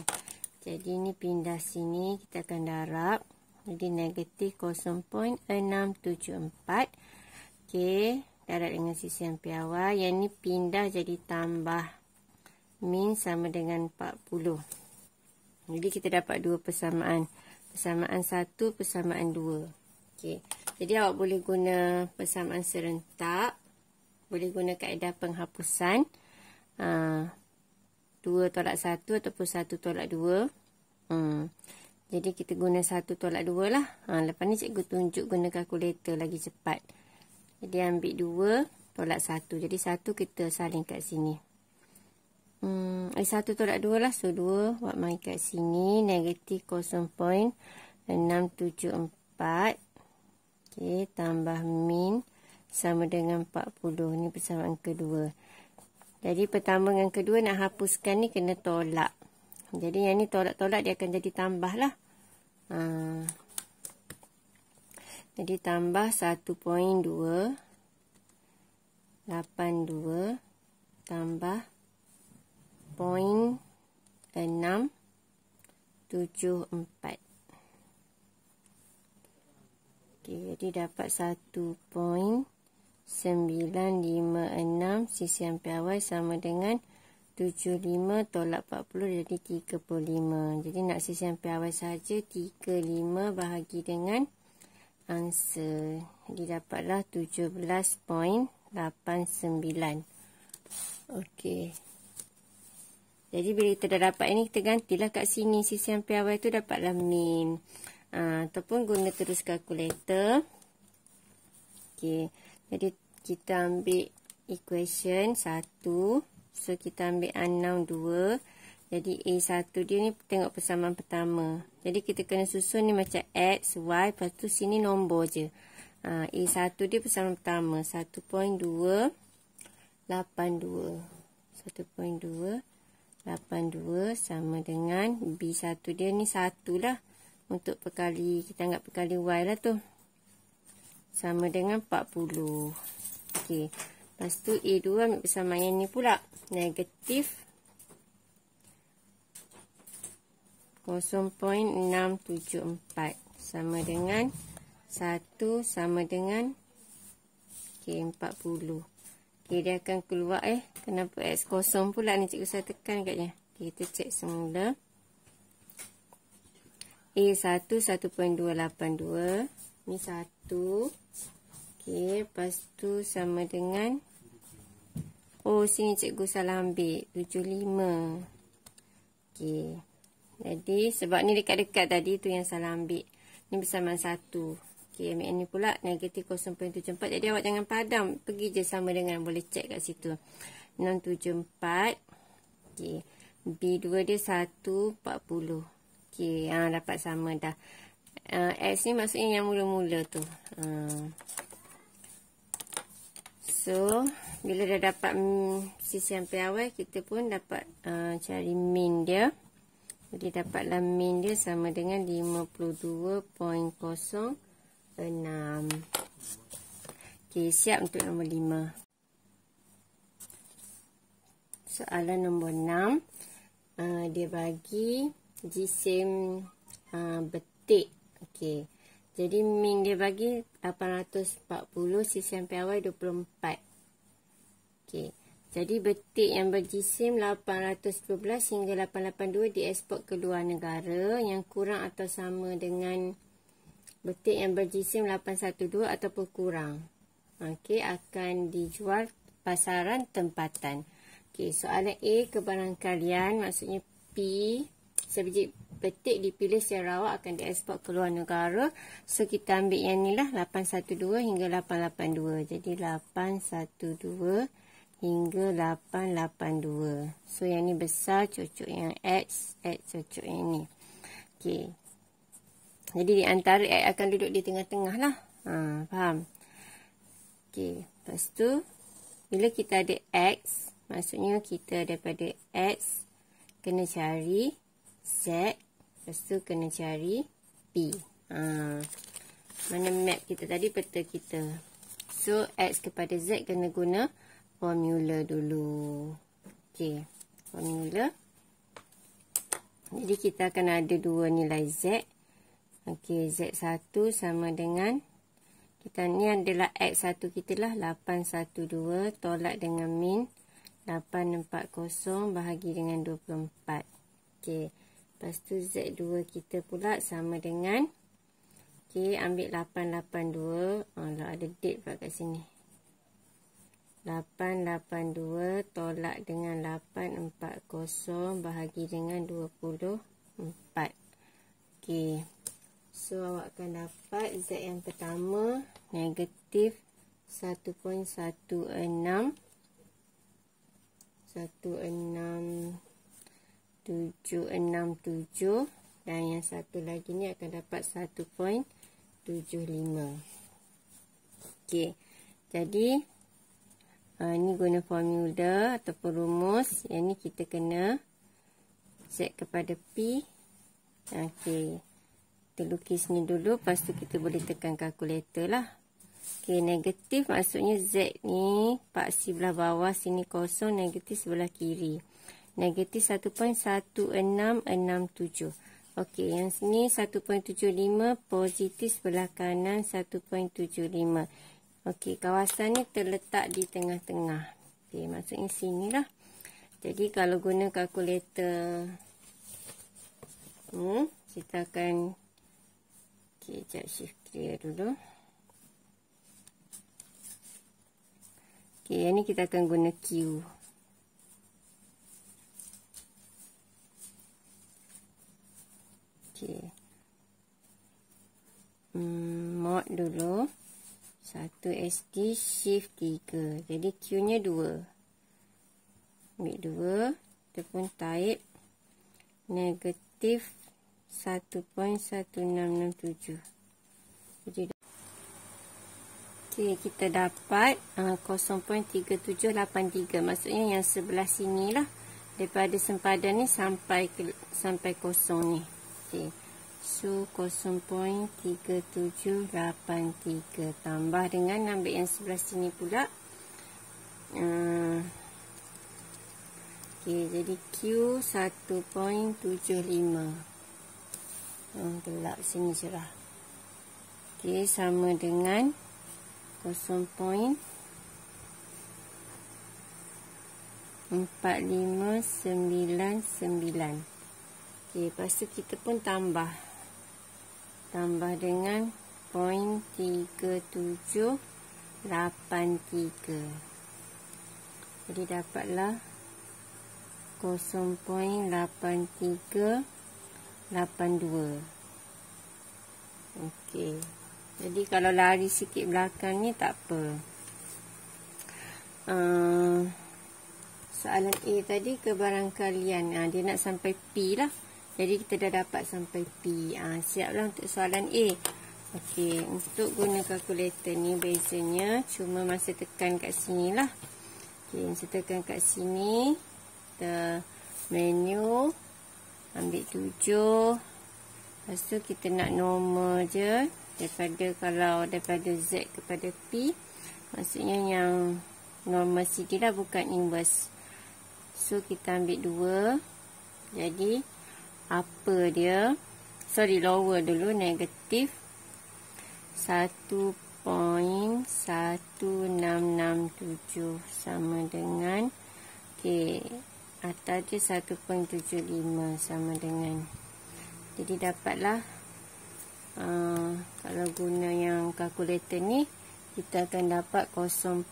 Jadi ni pindah sini kita akan darab. Jadi negatif 0.674. Okey. Darab dengan sisi yang piawai. Yang ni pindah jadi tambah 0.6 min sama dengan 40. Jadi kita dapat dua persamaan. Persamaan satu, persamaan dua. Okey. Jadi awak boleh guna persamaan serentak. Boleh guna kaedah penghapusan. Uh, ah, 2 tolak 1 ataupun 1 tolak 2. Hmm. Jadi kita guna 1 tolak 2 lah. Ha, lepas ni cikgu tunjuk guna kalkulator lagi cepat. Jadi ambil 2 tolak 1. Jadi 1 kita saling kat sini. Hmm, eh, satu tolak dua lah. So, dua buat main kat sini. Negatif 0.674. Okey, tambah min sama dengan 40. Ni persamaan kedua. Jadi, pertama dengan kedua nak hapuskan ni kena tolak. Jadi, yang ni tolak-tolak dia akan jadi tambah lah. Ha. Jadi, tambah 1.282. Tambah Okey, jadi dapat 1.956 sisi piawai sama dengan 75 tolak 40 jadi 35. Jadi nak sisi piawai saja 35 bahagi dengan answer. Jadi dapatlah 17.89. Okey. Jadi bila kita dah dapat ini kita gantilah kat sini sisi yang awal tu dapatlah min. Uh, ataupun guna terus kalkulator. Okey. Jadi kita ambil equation 1. So kita ambil unknown 2. Jadi A1 dia ni tengok persamaan pertama. Jadi kita kena susun ni macam X, Y. Lepas tu sini nombor je. Uh, ah, A1 dia persamaan pertama. 1.282. 1.282. 82 sama dengan B1 dia ni 1 lah. Untuk perkali, kita anggap perkali Y lah tu. Sama dengan 40. Okey. Lepas tu A2 ambil persamaan ni pula. Negatif 0.674 sama dengan 1 sama dengan okay, 40. Okey, dia akan keluar eh. Kenapa X kosong pula ni cikgu saya tekan katnya. Okay, kita cek semula. A1, 1.282. Ni 1. Okey, lepas tu sama dengan. Oh, sini cikgu salah ambil. 75. Okey. Jadi, sebab ni dekat-dekat tadi tu yang salah ambil. Ni bersama 1. 1. Okey, MN ni pula negatif 0.74. Jadi awak jangan padam. Pergi je sama dengan boleh check kat situ. 0.74. Okey. B2 dia 1.40. Okey, ha, dapat sama dah. Uh, X ni maksudnya yang mula-mula tu. Uh. So, bila dah dapat sisi yang awal, kita pun dapat uh, cari min dia. Jadi dapatlah min dia sama dengan 52.0 enam. Okey, siap untuk nombor lima. Soalan nombor enam. Uh, dia bagi jisim uh, betik. Okey. Jadi min dia bagi 840 cc per hour 24. Okey. Jadi betik yang berjisim 812 hingga 882 diekspor ke luar negara yang kurang atau sama dengan betik yang berjisim 812 ataupun kurang. Okey, akan dijual pasaran tempatan. Okey, soalan A barang kalian maksudnya P sebiji betik dipilih secara rawak akan diekspor ke luar negara. So, kita ambil yang ni lah 812 hingga 882. Jadi, 812 hingga 882. So, yang ni besar cocok yang X, X cocok yang ni. Okey, jadi di antara I eh, akan duduk di tengah-tengah lah. Ha, faham? Okey. Lepas tu, bila kita ada X, maksudnya kita daripada X, kena cari Z. Lepas tu, kena cari P. Ha. Mana map kita tadi, peta kita. So, X kepada Z kena guna formula dulu. Okey. Formula. Jadi, kita akan ada dua nilai Z. Okey, Z1 sama dengan kita ni adalah X1 kita lah 812 tolak dengan min 840 bahagi dengan 24. Okey. Lepas tu Z2 kita pula sama dengan Okey, ambil 882. Oh, ah, lah, ada date pula kat sini. 882 tolak dengan 840 bahagi dengan 24. Okey. So awak akan dapat Z yang pertama Negatif 1.16 1.6767 Dan yang satu lagi ni akan dapat 1.75 Okey Jadi uh, Ni guna formula atau rumus Yang ni kita kena Set kepada P Okey kita lukis ni dulu. Lepas tu kita boleh tekan kalkulator lah. Okay, negatif maksudnya Z ni paksi belah bawah sini kosong, negatif sebelah kiri. Negatif 1.1667. Okay, yang sini 1.75, positif sebelah kanan 1.75. Okay, kawasan ni terletak di tengah-tengah. Okay, maksudnya sini lah. Jadi, kalau guna kalkulator, hmm, kita akan Okey, jap shift clear dulu. Okey, yang ni kita akan guna Q. Okey. Hmm, mod dulu. 1 SD shift tiga. Jadi Q-nya dua. Ambil dua. Kita pun type negatif 1.1667 okay, kita dapat uh, 0.3783 maksudnya yang sebelah sini lah daripada sempadan ni sampai ke, sampai kosong ni okay. so 0.3783 tambah dengan ambil yang sebelah sini pula uh, ok jadi Q 1.75 ok Hmm, gelap sini cerah. Okey, sama dengan 0.4599. Okey, lepas tu kita pun tambah. Tambah dengan 0.3783. Jadi dapatlah 0.83 82 Okey. Jadi kalau lari sikit belakang ni tak apa uh, Soalan A tadi ke kebarangkalian uh, Dia nak sampai P lah Jadi kita dah dapat sampai P uh, Siaplah untuk soalan A Okey, untuk guna kalkulator ni bezanya cuma masa tekan kat sini lah. Okey, saya tekan kat sini. Kita menu ambil tujuh. lepas tu kita nak normal je daripada kalau daripada Z kepada P maksudnya yang normal CD lah bukan inverse so kita ambil dua. jadi apa dia sorry lower dulu negatif 1.1667 sama dengan ok atas je 1.75 sama dengan jadi dapatlah uh, kalau guna yang kalkulator ni kita akan dapat 0.8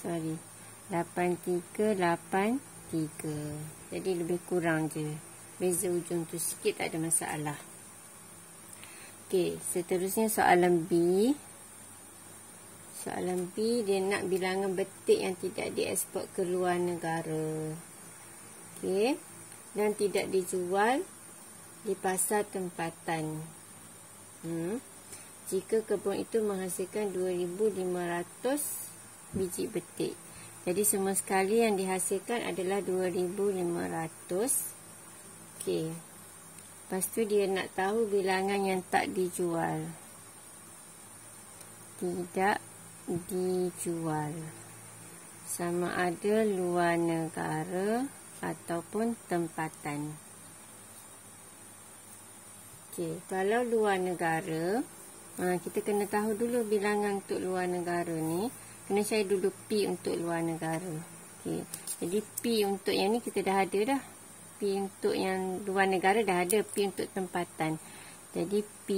sorry 8383 jadi lebih kurang je beza ujung tu sikit tak ada masalah ok seterusnya soalan B Soalan B, dia nak bilangan betik yang tidak diekspor ke luar negara. Okey. Dan tidak dijual di pasar tempatan. Hmm. Jika kebun itu menghasilkan 2,500 biji betik. Jadi semua sekali yang dihasilkan adalah 2,500. Okey. Lepas tu dia nak tahu bilangan yang tak dijual. Tidak dijual sama ada luar negara ataupun tempatan. Okey, kalau luar negara, ha, kita kena tahu dulu bilangan untuk luar negara ni. Kena saya dulu P untuk luar negara. Okey, jadi P untuk yang ni kita dah ada dah. P untuk yang luar negara dah ada. P untuk tempatan. Jadi P,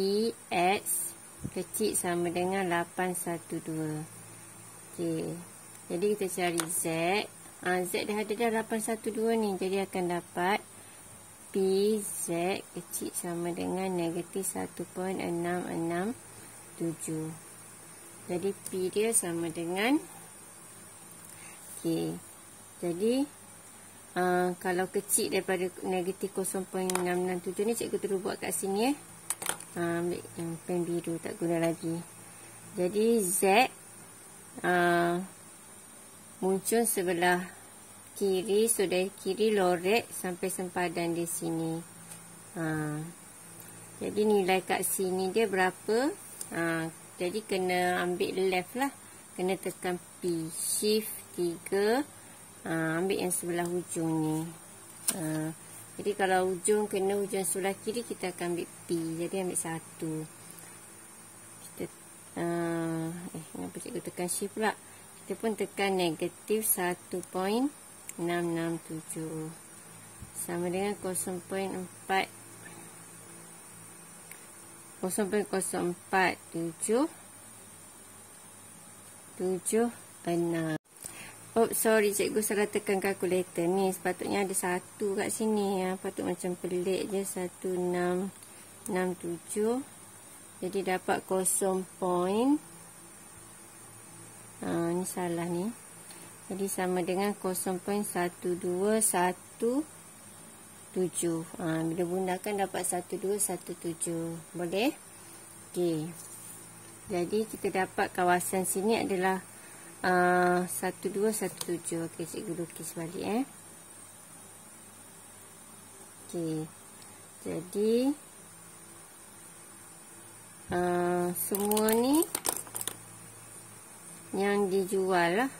X, kecil sama dengan 812. Okey. Jadi kita cari Z. Ha, Z dah ada dah 812 ni. Jadi akan dapat z kecil sama dengan negatif 1.667. Jadi P dia sama dengan. Okey. Jadi. Uh, kalau kecil daripada negatif 0.667 ni cikgu terus buat kat sini eh. Ah, ambil yang pen biru tak guna lagi jadi Z uh, muncul sebelah kiri so dari kiri loret sampai sempadan di sini uh, jadi nilai kat sini dia berapa uh, jadi kena ambil left lah kena tekan P shift 3 uh, ambil yang sebelah hujung ni uh, jadi kalau ujung kena ujung sebelah kiri kita akan ambil P. Jadi ambil satu. Kita uh, eh kenapa cikgu tekan shift pula? Kita pun tekan negatif 1.667. Sama dengan 0.4 tujuh enam Oh sorry cikgu salah tekan kalkulator ni Sepatutnya ada satu kat sini ya. Patut macam pelik je Satu enam Enam tujuh Jadi dapat kosong point ha, Ni salah ni Jadi sama dengan kosong point Satu dua satu Tujuh ha, Bila bunda kan dapat satu dua satu tujuh Boleh? Okey Jadi kita dapat kawasan sini adalah Ah, satu dua satu tujuh Okey, cikgu lukis balik eh Okey, jadi uh, semua ni yang dijual lah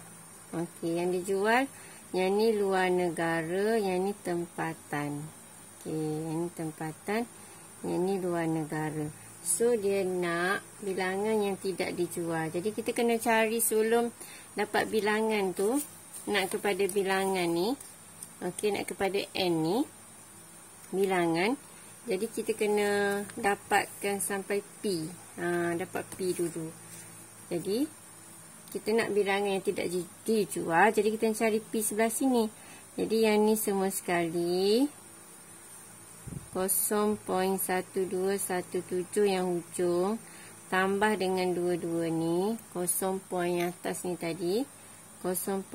Okey, yang dijual yang ni luar negara yang ni tempatan Okey, yang ni tempatan yang ni luar negara So dia nak bilangan yang tidak dijual. Jadi kita kena cari sebelum dapat bilangan tu. Nak kepada bilangan ni. Okey nak kepada N ni. Bilangan. Jadi kita kena dapatkan sampai P. Ha, dapat P dulu. Jadi kita nak bilangan yang tidak dijual. Jadi kita cari P sebelah sini. Jadi yang ni semua sekali. 0.1217 yang hujung tambah dengan dua dua ni 0. Point yang atas ni tadi 0.8383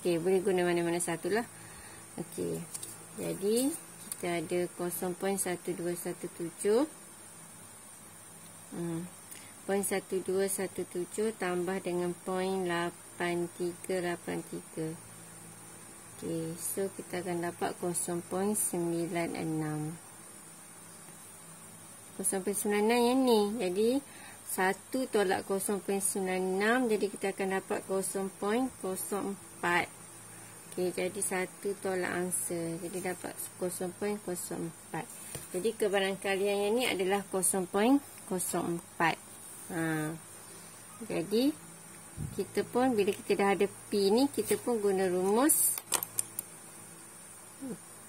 Okey, boleh guna mana-mana satulah. Okey. Jadi kita ada 0.1217 hmm 0.1217 tambah dengan 0.8383 Okay, so kita akan dapat 0.96 0.96 yang ni jadi 1 tolak 0.96 jadi kita akan dapat 0.04 ok jadi 1 tolak angsa jadi dapat 0.04 jadi kebarangkalian yang ni adalah 0.04 ha. jadi kita pun bila kita dah ada P ni kita pun guna rumus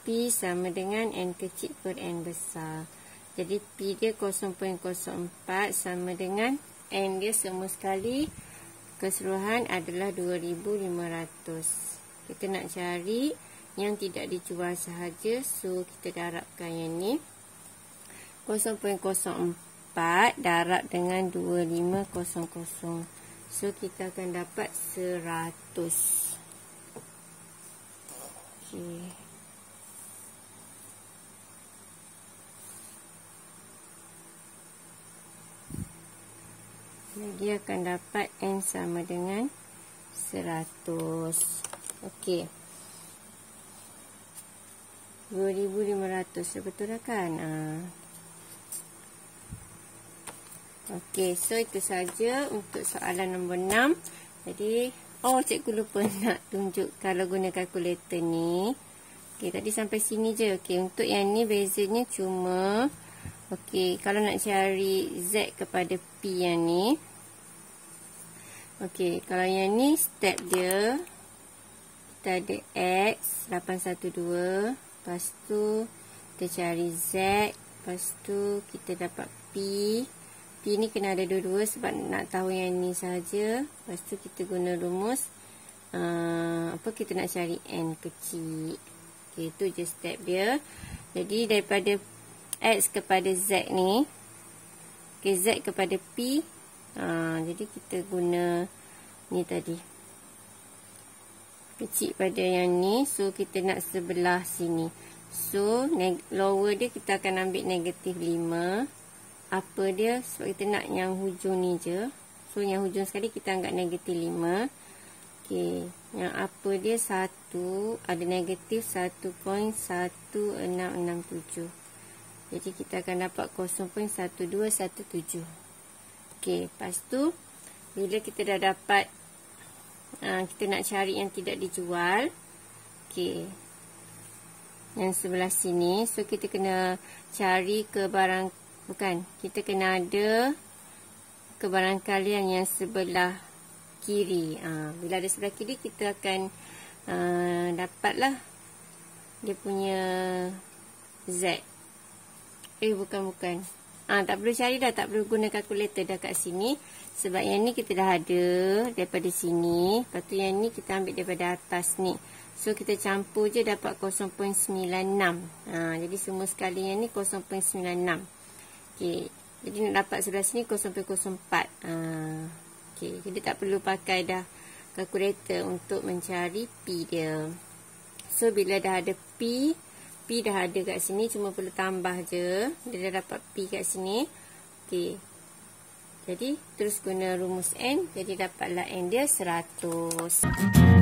P sama dengan N kecil per N besar. Jadi P dia 0.04 sama dengan N dia semua sekali keseluruhan adalah 2500. Kita nak cari yang tidak dijual sahaja. So kita darabkan yang ni. 0.04 darab dengan 2500. So kita akan dapat 100. Okay. jadi akan dapat N sama dengan 100 ok 2500 sebetul dah kan ha. ok so itu saja untuk soalan nombor 6 jadi oh cikgu lupa *laughs* nak tunjuk kalau guna kalkulator ni ok tadi sampai sini je ok untuk yang ni bezanya cuma Okey, kalau nak cari Z kepada P yang ni. Okey, kalau yang ni step dia. Kita ada X, 812. Lepas tu, kita cari Z. Lepas tu, kita dapat P. P ni kena ada dua-dua sebab nak tahu yang ni saja. Lepas tu, kita guna rumus. Uh, apa kita nak cari N kecil. Okey, tu je step dia. Jadi, daripada X kepada Z ni okay, Z kepada P ha, Jadi kita guna Ni tadi Kecil pada yang ni So kita nak sebelah sini So lower dia kita akan ambil negatif 5 Apa dia Sebab kita nak yang hujung ni je So yang hujung sekali kita anggap negatif 5 Okay. Yang apa dia 1 Ada negatif 1.1667 jadi kita akan dapat 0.1217. Okey, lepas tu bila kita dah dapat aa, ah, kita nak cari yang tidak dijual. Okey. Yang sebelah sini, so kita kena cari ke barang bukan, kita kena ada ke barang kalian yang sebelah kiri. Aa, ah, bila ada sebelah kiri kita akan aa, ah, dapatlah dia punya Z. Eh bukan bukan. Ah ha, tak perlu cari dah tak perlu guna kalkulator dah kat sini sebab yang ni kita dah ada daripada sini. Patu yang ni kita ambil daripada atas ni. So kita campur je dapat 0.96. Ha, ah, jadi semua sekali yang ni 0.96. Okey. Jadi nak dapat sebelah sini 0.04. Ah ha, okey. Jadi tak perlu pakai dah kalkulator untuk mencari P dia. So bila dah ada P pi dah ada kat sini cuma perlu tambah je dia dah dapat pi kat sini ok jadi terus guna rumus n jadi dapatlah n dia 100